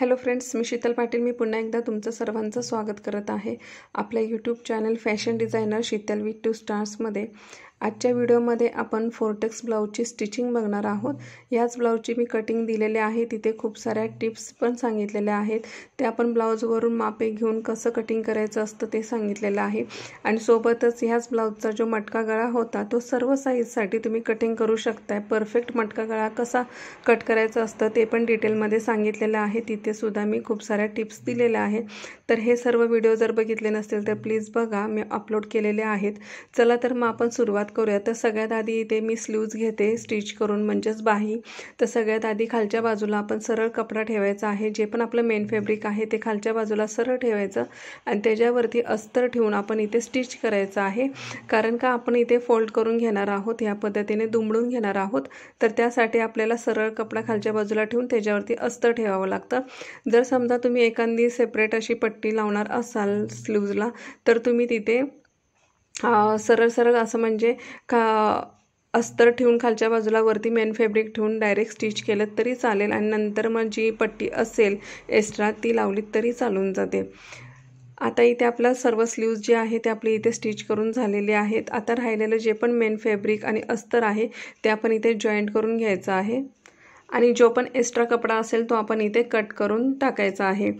hello friends मी शीतल पाटील मी पुन्हा एकदा तुमचं सर्वांचं स्वागत करत आहे आपल्या YouTube channel fashion designer Sheetal with two स्टार्समध्ये आजच्या व्हिडिओमध्ये आपण फोरटेक्स ब्लाऊजची स्टिचिंग बघणार आहोत याच ब्लाऊजची मी कटिंग दिलेले आहे तिथे खूप साऱ्या टिप्स पण सांगितलेल्या आहेत ते आपण ब्लाऊजवरून मापे घेऊन कसं कटिंग करायचं असतं ते सांगितलेलं आहे आणि सोबतच ह्याच ब्लाऊजचा जो मटका गळा होता तो सर्व साईजसाठी तुम्ही कटिंग करू शकताय परफेक्ट मटका गळा कसा कट करायचा असतं ते पण डिटेलमध्ये सांगितलेलं आहे तिथेसुद्धा मी खूप साऱ्या टिप्स दिलेल्या आहेत तर हे सर्व व्हिडिओ जर बघितले नसतील तर प्लीज बघा मी अपलोड केलेले आहेत चला तर मग आपण सुरुवात करूया तर सगळ्यात आधी इथे मी स्लीव्ज घेते स्टिच करून म्हणजेच बाही तर सगळ्यात आधी खालच्या बाजूला आपण सरळ कपडा ठेवायचा आहे जे पण आपलं मेन फॅब्रिक आहे ते खालच्या बाजूला सरळ ठेवायचं आणि त्याच्यावरती अस्तर ठेवून आपण इथे स्टिच करायचं आहे कारण का आपण इथे फोल्ड करून घेणार आहोत ह्या पद्धतीने दुमडून घेणार आहोत तर त्यासाठी आपल्याला सरळ कपडा खालच्या बाजूला ठेवून त्याच्यावरती अस्तर ठेवावं लागतं जर समजा तुम्ही एखादी सेपरेट अशी पट्टी लावणार असाल स्लीव्जला तर तुम्ही तिथे सरळ सरळ असं म्हणजे का अस्तर ठेवून खालच्या बाजूला वरती मेन फॅब्रिक ठेवून डायरेक्ट स्टिच केलं तरी चालेल आणि नंतर मग जी पट्टी असेल एक्स्ट्रा ती लावली तरी चालून जाते आता इथे आपला सर्व स्लीव्ज जे आहे ते आपले इथे स्टिच करून झालेले आहेत आता राहिलेलं जे पण मेन फॅब्रिक आणि अस्तर आहे ते आपण इथे जॉईंट करून घ्यायचं आहे आणि जो पण एक्स्ट्रा कपडा असेल तो आपण इथे कट करून टाकायचा आहे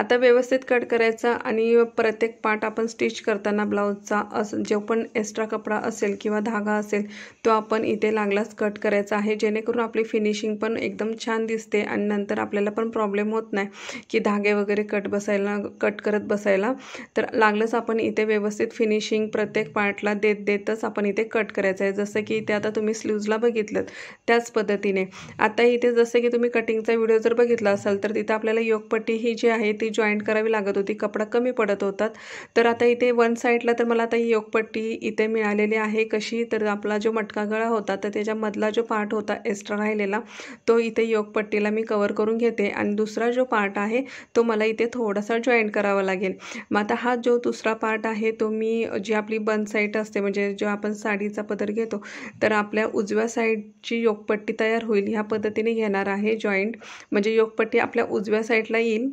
आता व्यवस्थित कट करायचा आणि प्रत्येक पार्ट आपण स्टिच करताना ब्लाऊजचा अस जो पण एक्स्ट्रा कपडा असेल किंवा धागा असेल तो आपण इथे लागलाच कट करायचा आहे जेणेकरून आपली फिनिशिंग पण एकदम छान दिसते आणि नंतर आपल्याला पण प्रॉब्लेम होत नाही की धागे वगैरे कट बसायला कट करत बसायला तर लागलंच आपण इथे व्यवस्थित फिनिशिंग प्रत्येक पार्टला देत देतच आपण इथे कट करायचं आहे जसं की इथे आता तुम्ही स्लीव्जला बघितलं त्याच पद्धतीने आता इथे जसं की तुम्ही कटिंगचा व्हिडिओ जर बघितला असाल तर तिथं आपल्याला योगपट्टी ही जी आहे ती जॉईंट करावी लागत होती कपडा कमी पडत होतात तर आता इथे वन साईडला तर मला आता ही योगपट्टी इथे मिळालेली आहे कशी तर आपला जो मटका गळा होता तर त्याच्यामधला जो पार्ट होता एक्स्ट्रा राहिलेला तो इथे योगपट्टीला मी कवर करून घेते आणि दुसरा जो पार्ट आहे तो मला इथे थोडासा जॉईंट करावा लागेल मग आता हा जो दुसरा पार्ट आहे तो मी जी आपली बन साईट असते म्हणजे जो आपण साडीचा पदर घेतो तर आपल्या उजव्या साईडची योगपट्टी तयार होईल ह्या पद्धतीने मी घेणार आहे जॉईंट म्हणजे योगपट्टी आपल्या उजव्या साईडला येईल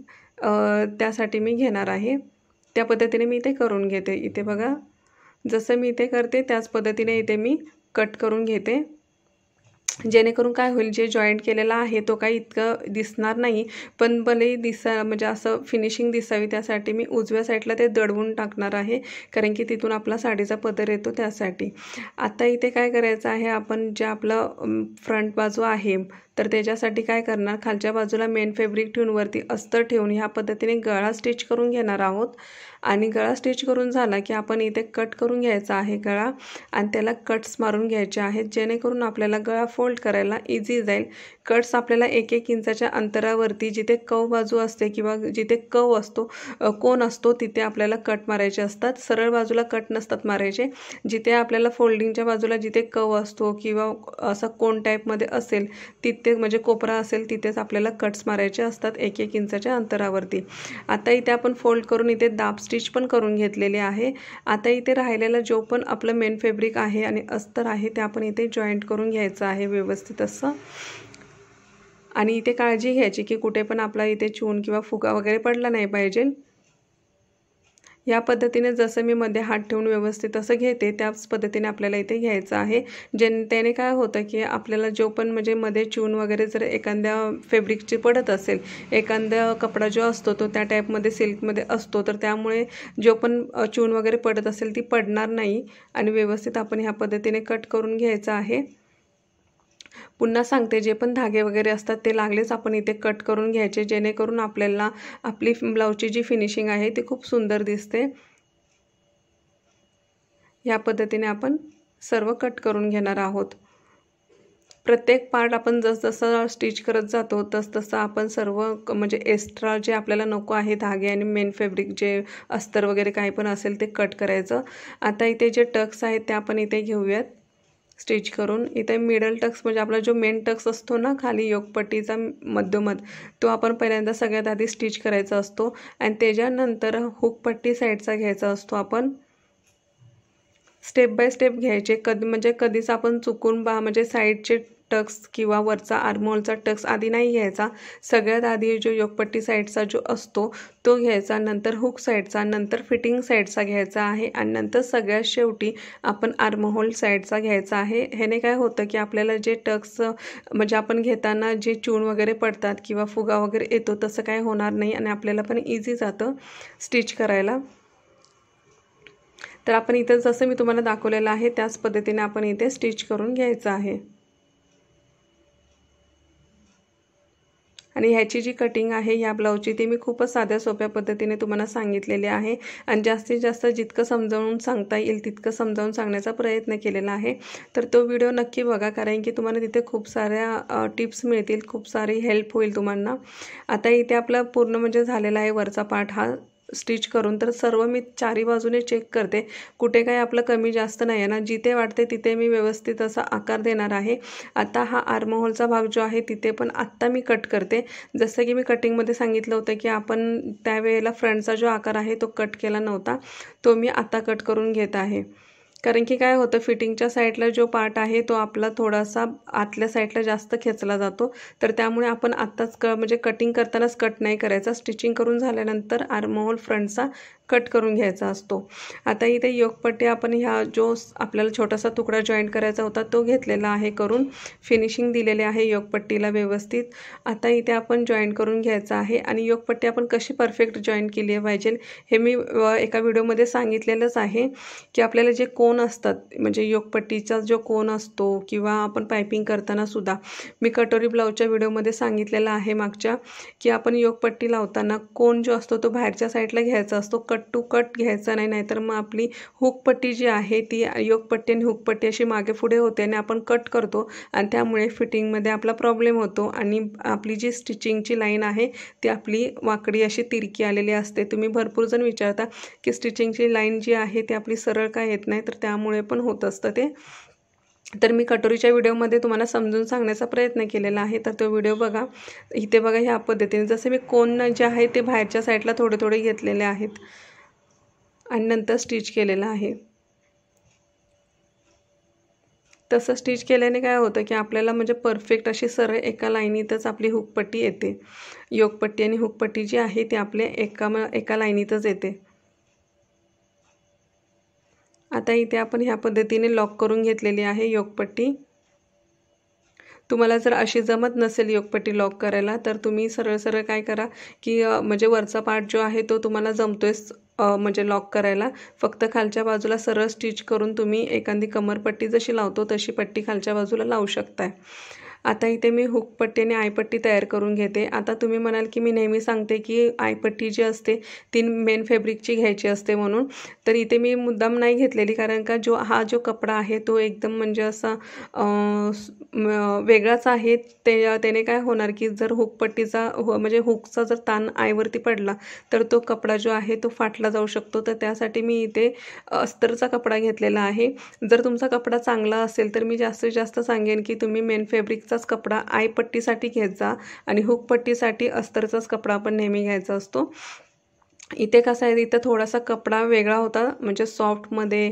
त्यासाठी मी घेणार आहे त्या पद्धतीने मी ते करून घेते इथे बघा जसं मी इथे करते त्याच पद्धतीने इथे मी कट करून घेते जेणेकरून काय होईल जे जॉईंट केलेला आहे तो काही इतकं दिसणार नाही पण भले दिसा म्हणजे असं फिनिशिंग दिसावी त्यासाठी मी उजव्या साईडला ते दडवून टाकणार आहे कारण की तिथून आपला साडीचा पदर येतो त्यासाठी आता इथे काय करायचं आहे आपण जे आपलं फ्रंट बाजू आहे तर त्याच्यासाठी काय करणार खालच्या बाजूला मेन फॅब्रिक ठेवून वरती अस्तर ठेवून ह्या पद्धतीने गळा स्टिच करून घेणार आहोत आणि गळा स्टिच करून झाला की आपण इथे कट करून घ्यायचा आहे गळा आणि त्याला कट्स मारून घ्यायचे आहेत जेणेकरून आपल्याला गळा फोल्ड करायला इझी जाईल कट्स आपल्याला एक एक इंचाच्या अंतरावरती जिथे कव बाजू असते किंवा जिथे कव असतो कोण असतो तिथे आपल्याला कट मारायचे असतात सरळ बाजूला कट नसतात मारायचे जिथे आपल्याला फोल्डिंगच्या बाजूला जिथे कव असतो किंवा असा कोण टाईपमध्ये असेल तिथे म्हणजे कोपरा असेल तिथेच आपल्याला कट्स मारायचे असतात एक एक इंचाच्या अंतरावरती आता इथे आपण फोल्ड करून इथे दाब स्टिच पण करून घेतलेली आहे आता इथे राहिलेला जो पण आपलं मेन फेब्रिक आहे आणि अस्तर आहे ते आपण इथे जॉईंट करून घ्यायचं आहे व्यवस्थित असं आणि इथे काळजी घ्यायची की कुठे पण आपला इथे चून किंवा फुगा वगैरे पडला नाही पाहिजे या पद्धतीने जसं मी मध्ये हात ठेवून व्यवस्थित असं घेते त्याच पद्धतीने आपल्याला इथे घ्यायचं आहे जेन त्याने काय होतं की आपल्याला जो पण म्हणजे मध्ये चून वगैरे जर एखाद्या फेब्रिकची पडत असेल एखादा कपडा जो असतो तो त्या टाईपमध्ये सिल्कमध्ये असतो तर त्यामुळे जो पण चून वगैरे पडत असेल ती पडणार नाही आणि व्यवस्थित आपण ह्या पद्धतीने कट करून घ्यायचं आहे पुन्हा सांगते जे पण धागे वगैरे असतात ते लागलेच आपण इथे कट करून घ्यायचे जेणेकरून आपल्याला आपली ब्लाऊजची जी फिनिशिंग आहे ती खूप सुंदर दिसते या पद्धतीने आपण सर्व कट करून घेणार आहोत प्रत्येक पार्ट आपण जसजसं स्टिच करत जातो तसतसं आपण सर्व म्हणजे एक्स्ट्रा जे आपल्याला नको आहे धागे आणि मेन फॅब्रिक जे अस्तर वगैरे काही पण असेल ते कट करायचं आता इथे जे टक्स आहेत ते आपण इथे घेऊयात स्टिच करून इथे मिडल टक्स म्हणजे आपला जो मेन टक्स असतो ना खाली योगपट्टीचा मध्यमध तो आपण पहिल्यांदा सगळ्यात आधी स्टिच करायचा असतो आणि त्याच्यानंतर हुकपट्टी साईडचा घ्यायचा असतो आपण स्टेप बाय स्टेप घ्यायचे कधी म्हणजे कधीच आपण चुकून बा म्हणजे साईडचे टक्स किंवा वरचा आर्मोलचा टक्स आधी नाही घ्यायचा सगळ्यात आधी जो योगपट्टी साईडचा जो असतो तो घ्यायचा नंतर हुक साईडचा नंतर फिटिंग साईडचा घ्यायचा आहे आणि नंतर सगळ्यात शेवटी आपण आर्महोल साईडचा घ्यायचा आहे ह्याने काय होतं की आपल्याला जे टक्स म्हणजे आपण घेताना जे चून वगैरे पडतात किंवा फुगा वगैरे येतो तसं काय होणार नाही आणि आपल्याला पण इझी जातं स्टिच करायला तर आपण इथं जसं मी तुम्हाला दाखवलेलं आहे त्याच पद्धतीने आपण इथे स्टिच करून घ्यायचं आहे आणि ह्याची जी कटिंग आहे या ब्लाऊजची ती मी खूपच साध्या सोप्या पद्धतीने तुम्हाला सांगितलेली आहे आणि जास्तीत जास्त जितकं समजावून सांगता येईल तितकं समजावून सांगण्याचा प्रयत्न केलेला आहे तर तो व्हिडिओ नक्की बघा कारण की तुम्हाला तिथे खूप साऱ्या टिप्स मिळतील खूप सारी हेल्प होईल तुम्हाला आता इथे आपला पूर्ण म्हणजे झालेला आहे वरचा पाठ हा स्टिच करून तर सर्व मी चारी बाजूने चेक करते कुठे काय आपलं कमी जास्त नाही आहे ना जिथे वाटते तिथे मी व्यवस्थित असा आकार देणार आहे आता हा आर्महोलचा भाग जो आहे तिथे पण आत्ता मी कट करते जसं की मी कटिंगमध्ये सांगितलं होतं की आपण त्यावेळेला फ्रंटचा जो आकार आहे तो कट केला नव्हता तो मी आत्ता कट करून घेत आहे कारण की काय होतं फिटिंगच्या साईडला जो पार्ट आहे तो आपला थोडासा आतल्या साईडला जास्त खेचला जातो तर त्यामुळे आपण आत्ताच क म्हणजे कटिंग करतानाच कट नाही करायचा स्टिचिंग करून झाल्यानंतर आर्महोल फ्रंटचा कट करून घ्यायचा असतो आता इथे योगपट्टी आपण ह्या जो आपल्याला छोटासा तुकडा जॉईंट करायचा होता तो घेतलेला आहे करून फिनिशिंग दिलेले आहे योगपट्टीला व्यवस्थित आता इथे आपण जॉईंट करून घ्यायचा आहे आणि योगपट्टी आपण कशी परफेक्ट जॉईंट केली पाहिजे हे मी एका व्हिडिओमध्ये सांगितलेलंच आहे की आपल्याला जे कोण असतात म्हणजे योगपट्टीचा जो कोण असतो किंवा आपण पायपिंग करताना सुद्धा मी कटोरी ब्लाऊजच्या व्हिडिओमध्ये सांगितलेलं आहे मागच्या की आपण योगपट्टी लावताना कोण जो असतो तो बाहेरच्या साईडला घ्यायचा असतो कट कट टू कट घ्यायचा नाही नाहीतर मग आपली हुकपट्टी जी आहे ती योगपट्टी आणि हुकपट्टी अशी मागे पुढे होते आणि आपण कट करतो आणि त्यामुळे फिटिंगमध्ये आपला प्रॉब्लेम होतो आणि आपली जी स्टिचिंगची लाईन आहे ती आपली वाकडी अशी तिरकी आलेली असते तुम्ही भरपूर जण विचारता की स्टिचिंगची लाईन जी आहे ती आपली सरळ का येत नाही तर त्यामुळे पण होत असतं ते तर मी कटोरीच्या व्हिडिओमध्ये तुम्हाला समजून सांगण्याचा प्रयत्न केलेला आहे तर तो व्हिडिओ बघा इथे बघा ह्या पद्धतीने जसे मी कोण जे आहे ते बाहेरच्या साईडला थोडे थोडे घेतलेले आहेत आणि नंतर स्टिच केलेला आहे तसं स्टिच केल्याने काय होतं की आपल्याला म्हणजे परफेक्ट अशी सरळ एका लाईनीतच आपली हुकपट्टी येते योगपट्टी आणि हुकपट्टी जी आहे ती आपल्या एका एका लाईनीतच येते आता इथे आपण ह्या पद्धतीने लॉक करून घेतलेली आहे योगपट्टी तुम्हाला जर अशी जमत नसेल योगपट्टी लॉक करायला तर तुम्ही सरळ सरळ काय करा की म्हणजे वरचा पार्ट जो आहे तो तुम्हाला जमतोयच म्हणजे लॉक करायला फक्त खालच्या बाजूला सरळ स्टिच करून तुम्ही एखादी कमरपट्टी जशी लावतो तशी पट्टी खालच्या बाजूला लावू शकताय आता इथे मी हुकपट्टी आणि आयपट्टी तयार करून घेते आता तुम्ही म्हणाल की मी नेहमी सांगते की आयपट्टी जी असते ती मेन फॅब्रिकची घ्यायची असते म्हणून तर इथे मी मुद्दाम नाही घेतलेली कारण का जो हा जो कपडा आहे तो एकदम म्हणजे असा वेगळाच आहे ते त्याने काय होणार की जर हुकपट्टीचा हो म्हणजे हुकचा जर ताण आयवरती पडला तर तो कपडा जो आहे तो फाटला जाऊ शकतो तर त्यासाठी मी इथे अस्तरचा कपडा घेतलेला आहे जर तुमचा कपडा चांगला असेल तर मी जास्तीत जास्त सांगेन की तुम्ही मेन फॅब्रिक सिल्कचाच कपडा आयपट्टीसाठी घ्यायचा आणि हुकपट्टीसाठी अस्तरचाच कपडा आपण नेहमी घ्यायचा असतो इथे कसं आहे इथं थोडासा कपडा वेगळा होता म्हणजे सॉफ्टमध्ये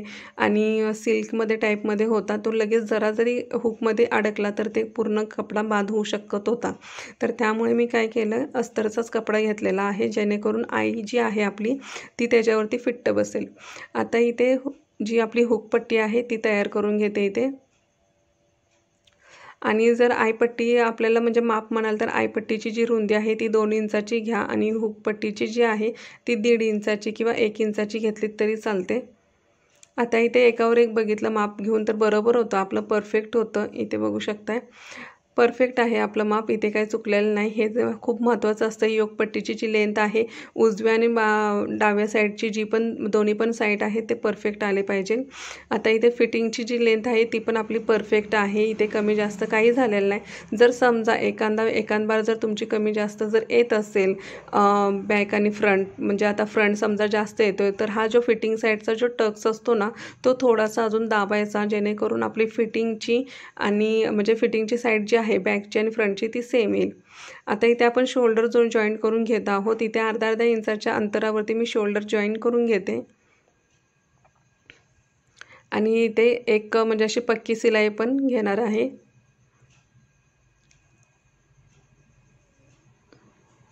आणि सिल्कमध्ये टाईपमध्ये होता तो लगेच जरा जरी हुकमध्ये अडकला तर ते पूर्ण कपडा बाद होऊ शकत होता तर त्यामुळे मी काय केलं अस्तरचाच कपडा घेतलेला आहे जेणेकरून आई जी आहे आपली ती त्याच्यावरती फिट्ट बसेल आता इथे जी आपली हुकपट्टी आहे ती तयार करून घेते इथे आणि जर आयपट्टी आपल्याला म्हणजे माप म्हणाल तर आयपट्टीची जी रुंदी आहे ती दोन इंचाची घ्या आणि हुकपट्टीची जी आहे ती दीड इंचाची किंवा एक इंचाची घेतली तरी चालते आता इथे एकावर एक बघितलं माप घेऊन तर बरोबर होतं आपलं परफेक्ट होतं इथे बघू शकताय परफेक्ट आहे आपलं माप इथे काही चुकलेलं नाही हे खूप महत्त्वाचं असतं योगपट्टीची जी लेंथ आहे उजव्या आणि बा डाव्या साईडची जी पण दोन्ही पण साईड आहे ते परफेक्ट आले पाहिजे आता इथे फिटिंगची जी लेंथ आहे ती पण आपली परफेक्ट आहे इथे कमी जास्त काही झालेलं नाही जर समजा एखादा एकांबार जर तुमची कमी जास्त जर येत असेल बॅक आणि फ्रंट म्हणजे आता फ्रंट समजा जास्त येतो तर हा जो फिटिंग साईडचा जो टक्स असतो ना तो थोडासा अजून दाबायचा जेणेकरून आपली फिटिंगची आणि म्हणजे फिटिंगची साईड जी आहे आहे बॅकची आणि फ्रंटची ती सेम येईल आता इथे आपण शोल्डर जो जॉईन करून घेत आहोत इथे अर्धा अर्धा इंचाच्या अंतरावरती मी शोल्डर जॉईन करून घेते आणि इथे एक म्हणजे अशी पक्की सिलाई पण घेणार आहे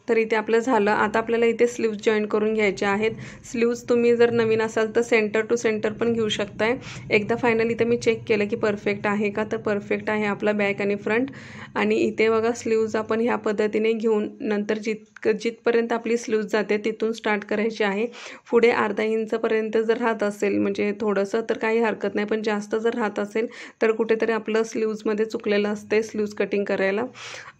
तर इथे आपलं झालं आता आपल्याला इथे स्लीव्ज जॉईन करून घ्यायचे आहेत स्लीव्ज तुम्ही जर नवीन असाल तर सेंटर टू सेंटर पण घेऊ शकताय एकदा फायनल इथे मी चेक केलं की परफेक्ट आहे का तर परफेक्ट आहे आपला बॅक आणि फ्रंट आणि इथे बघा स्लीव्ज आपण ह्या पद्धतीने घेऊन नंतर जित जिथपर्यंत आपली स्लीव्ज जाते तिथून स्टार्ट करायची आहे पुढे अर्धा इंचपर्यंत जर राहत असेल म्हणजे थोडंसं तर काही हरकत नाही पण जास्त जर राहत असेल तर कुठेतरी आपलं स्लीव्जमध्ये चुकलेलं असते स्लीव्ज कटिंग करायला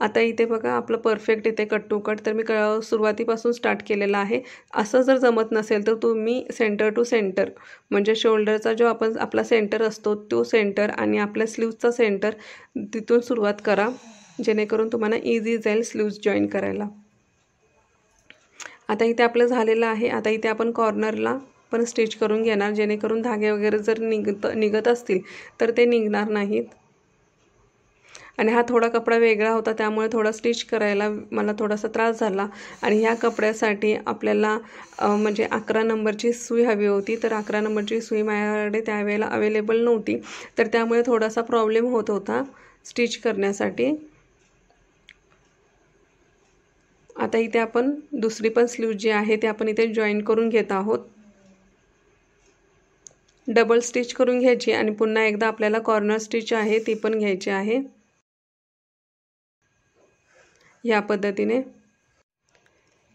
आता इथे बघा आपलं परफेक्ट इथे कट टू कट तर मी क सुरुवातीपासून स्टार्ट केलेला आहे असं जर जमत नसेल तर तुम्ही सेंटर टू सेंटर म्हणजे शोल्डरचा जो आपण आपला सेंटर असतो तो सेंटर आणि आपल्या स्लीवचा सेंटर तिथून सुरुवात करा जेणेकरून तुम्हाला इझी जाईल स्लीव्ज जॉईन करायला आता इथे आपलं झालेलं आहे आता इथे आपण कॉर्नरला पण स्टिच करून घेणार जेणेकरून धागे वगैरे जर निघत निघत असतील तर ते निघणार नाहीत आणि हा थोडा कपडा वेगळा होता त्यामुळे थोडा स्टिच करायला मला थोडासा त्रास झाला आणि ह्या कपड्यासाठी आपल्याला म्हणजे अकरा नंबरची सुई हवी होती तर अकरा नंबरची सुई माझ्याकडे त्यावेळेला अवेलेबल नव्हती तर त्यामुळे थोडासा प्रॉब्लेम होत होता स्टिच करण्यासाठी आता इथे आपण दुसरी पण स्लीव जी आहे ते आपण इथे जॉईन करून घेत आहोत डबल स्टिच करून घ्यायची आणि पुन्हा एकदा आपल्याला कॉर्नर स्टिच आहे ती पण घ्यायची आहे ह्या पद्धतीने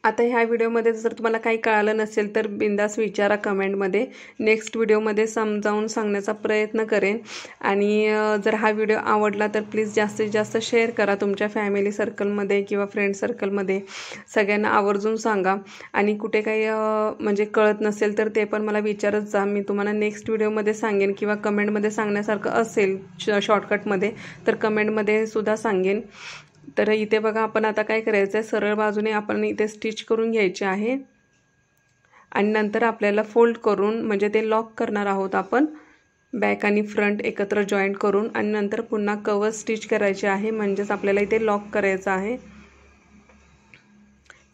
आता ह्या व्हिडिओमध्ये जर तुम्हाला काही कळालं नसेल तर बिंदास विचारा कमेंटमध्ये नेक्स्ट व्हिडिओमध्ये समजावून सांगण्याचा प्रयत्न करेन आणि जर हा व्हिडिओ आवडला तर प्लीज जास्तीत जास्त शेअर करा तुमच्या फॅमिली सर्कलमध्ये किंवा फ्रेंड सर्कलमध्ये सगळ्यांना आवर्जून सांगा आणि कुठे काही म्हणजे कळत नसेल तर ते पण मला विचारत जा मी तुम्हाला नेक्स्ट व्हिडिओमध्ये सांगेन किंवा कमेंटमध्ये सांगण्यासारखं असेल शॉर्टकटमध्ये तर कमेंटमध्ये सुद्धा सांगेन तर इथे बघा आपण आता काय करायचं आहे सरळ बाजूने आपण इथे स्टिच करून घ्यायचे आहे आणि नंतर आपल्याला फोल्ड करून म्हणजे ते लॉक करणार आहोत आपण बॅक आणि फ्रंट एकत्र जॉईंट करून आणि नंतर पुन्हा कवर स्टिच करायचे आहे म्हणजेच आपल्याला इथे लॉक करायचं आहे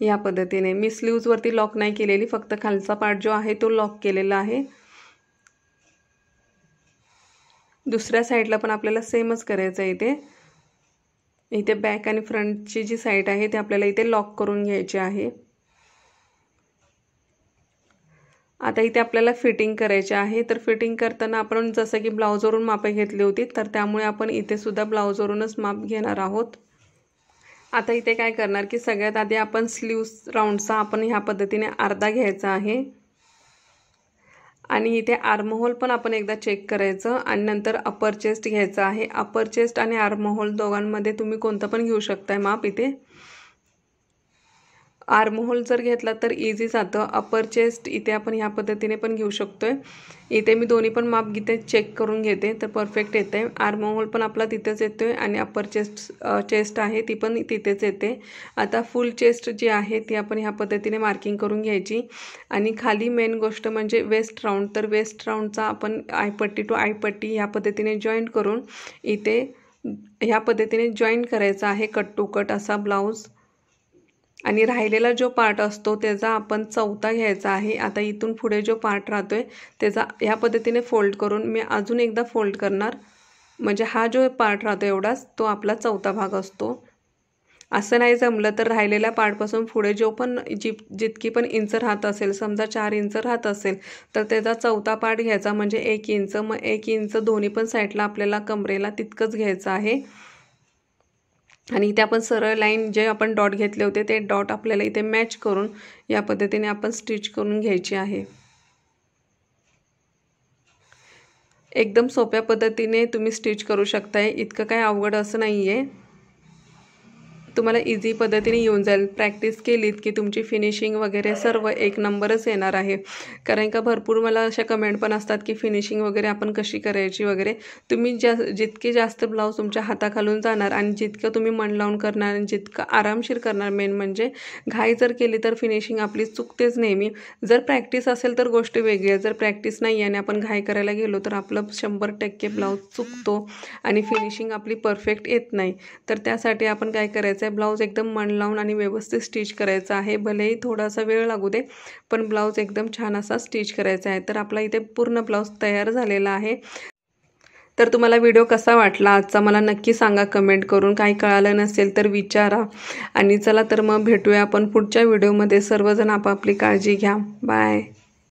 या पद्धतीने मी स्लीव्जवरती लॉक नाही केलेली फक्त खालचा पार्ट जो आहे तो लॉक केलेला आहे दुसऱ्या साईडला पण आपल्याला सेमच करायचं आहे इथे इथे बॅक आणि फ्रंटची जी साईड आहे ते आपल्याला इथे लॉक करून घ्यायची आहे आता इथे आपल्याला फिटिंग करायचे आहे तर फिटिंग करताना आपण जसं की ब्लाऊजवरून मापे घेतली होती तर त्यामुळे आपण इथेसुद्धा ब्लाऊजवरूनच माप घेणार आहोत आता इथे काय करणार की सगळ्यात आधी आपण स्लीव्स राऊंडचा आपण ह्या पद्धतीने अर्धा घ्यायचा आहे आणि इथे आर्महोल पण आपण एकदा चेक करायचं आणि नंतर अपर चेस्ट घ्यायचं आहे अपर चेस्ट आणि आर्महोल दोघांमध्ये तुम्ही कोणतं पण घेऊ शकताय माप इथे आर्महोल जर घेतला तर इझी जातं अपर चेस्ट इथे आपण ह्या पद्धतीने पण घेऊ शकतो आहे इथे मी दोन्ही पण माप गीते चेक करून घेते तर परफेक्ट येते आर्महोल पण आपला तिथेच येतो आहे आणि अपर चेस्ट चेस्ट आहे ती पण तिथेच येते आता फुल चेस्ट जी आहे ती आपण ह्या पद्धतीने मार्किंग करून घ्यायची आणि खाली मेन गोष्ट म्हणजे वेस्ट राऊंड तर वेस्ट राऊंडचा आपण आयपट्टी टू आयपट्टी ह्या पद्धतीने जॉईंट करून इथे ह्या पद्धतीने जॉईंट करायचा आहे कट टू कट असा ब्लाऊज आणि राहिलेला जो पार्ट असतो त्याचा आपण चौथा घ्यायचा आहे आता इथून पुढे जो पार्ट राहतो आहे त्याचा ह्या पद्धतीने फोल्ड करून मी अजून एकदा फोल्ड करणार म्हणजे हा जो पार्ट राहतो एवढाच तो आपला चौथा भाग असतो असं नाही जमलं तर राहिलेल्या पार्टपासून पुढे जो पण जी जितकी पण इंच राहत असेल समजा चार इंच राहत असेल तर त्याचा चौथा पार्ट घ्यायचा म्हणजे एक इंच मग एक इंच दोन्ही पण साईडला आपल्याला कमरेला तितकंच घ्यायचं आहे आणि इथे आपण सरळ लाईन जे आपण डॉट घेतले होते ते डॉट आपल्याला इथे मॅच करून या पद्धतीने आपण स्टिच करून घ्यायची आहे एकदम सोप्या पद्धतीने तुम्ही स्टिच करू शकताय इतकं काय अवघड असं नाही आहे तुम्हाला इझी पद्धतीने येऊन जाईल प्रॅक्टिस केलीत की तुमची फिनिशिंग वगैरे सर्व एक नंबरच येणार आहे कारण का भरपूर मला अशा कमेंट पण असतात की फिनिशिंग वगैरे आपण कशी करायची वगैरे तुम्ही ज्या जितके जास्त ब्लाऊज तुमच्या हाताखालून जाणार आणि जितकं तुम्ही मन लावून करणार आणि जितकं आरामशीर करणार मेन म्हणजे घाई जर केली तर फिनिशिंग आपली चुकतेच नेहमी जर प्रॅक्टिस असेल तर गोष्ट वेगळी आहे जर प्रॅक्टिस नाही आणि आपण घाई करायला गेलो तर आपलं शंभर टक्के ब्लाऊज चुकतो आणि फिनिशिंग आपली परफेक्ट येत नाही तर त्यासाठी आपण काय करायचं आहे ब्लाऊज एकदम मन लावून आणि व्यवस्थित स्टिच करायचा आहे भलेही थोडासा वेळ लागू दे पण ब्लाऊज एकदम छान असा स्टिच करायचा आहे तर आपला इथे पूर्ण ब्लाऊज तयार झालेला आहे तर तुम्हाला व्हिडिओ कसा वाटला आजचा मला नक्की सांगा कमेंट करून काही कळालं नसेल तर विचारा आणि चला तर मग भेटूया आपण पुढच्या व्हिडिओमध्ये सर्वजण आपापली काळजी घ्या बाय